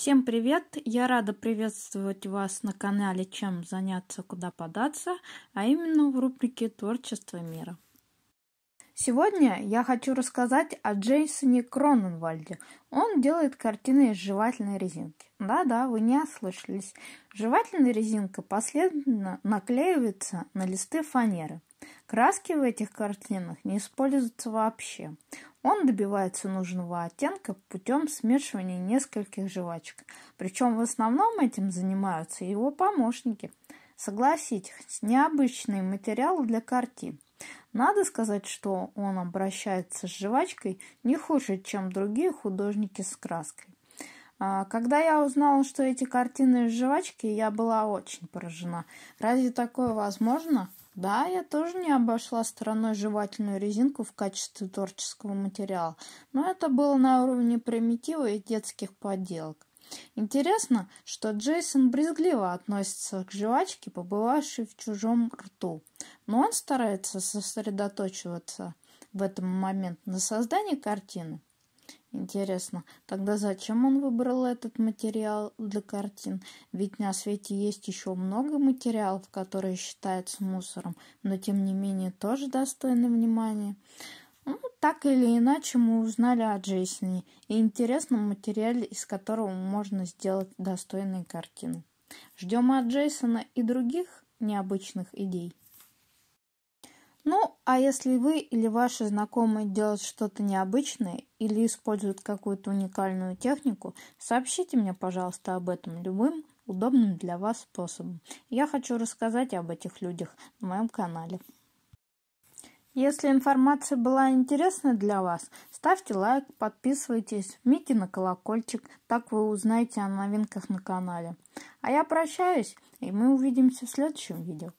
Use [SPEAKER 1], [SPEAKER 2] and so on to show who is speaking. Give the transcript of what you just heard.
[SPEAKER 1] Всем привет! Я рада приветствовать вас на канале «Чем заняться, куда податься», а именно в рубрике «Творчество мира». Сегодня я хочу рассказать о Джейсоне Кроненвальде. Он делает картины из жевательной резинки. Да-да, вы не ослышались. Жевательная резинка последовательно наклеивается на листы фанеры – Краски в этих картинах не используются вообще. Он добивается нужного оттенка путем смешивания нескольких жвачек. Причем в основном этим занимаются его помощники. Согласитесь, необычный материал для картин. Надо сказать, что он обращается с жвачкой не хуже, чем другие художники с краской. А, когда я узнала, что эти картины из жвачки, я была очень поражена. Разве такое возможно? Да, я тоже не обошла стороной жевательную резинку в качестве творческого материала, но это было на уровне примитива и детских поделок. Интересно, что Джейсон брезгливо относится к жвачке, побывавшей в чужом рту, но он старается сосредоточиваться в этом момент на создании картины. Интересно, тогда зачем он выбрал этот материал для картин? Ведь на свете есть еще много материалов, которые считаются мусором, но тем не менее тоже достойны внимания. Ну, так или иначе мы узнали о Джейсоне и интересном материале, из которого можно сделать достойные картины. Ждем от Джейсона и других необычных идей. Ну, а если вы или ваши знакомые делают что-то необычное или используют какую-то уникальную технику, сообщите мне, пожалуйста, об этом любым удобным для вас способом. Я хочу рассказать об этих людях на моем канале. Если информация была интересна для вас, ставьте лайк, подписывайтесь, жмите на колокольчик, так вы узнаете о новинках на канале. А я прощаюсь, и мы увидимся в следующем видео.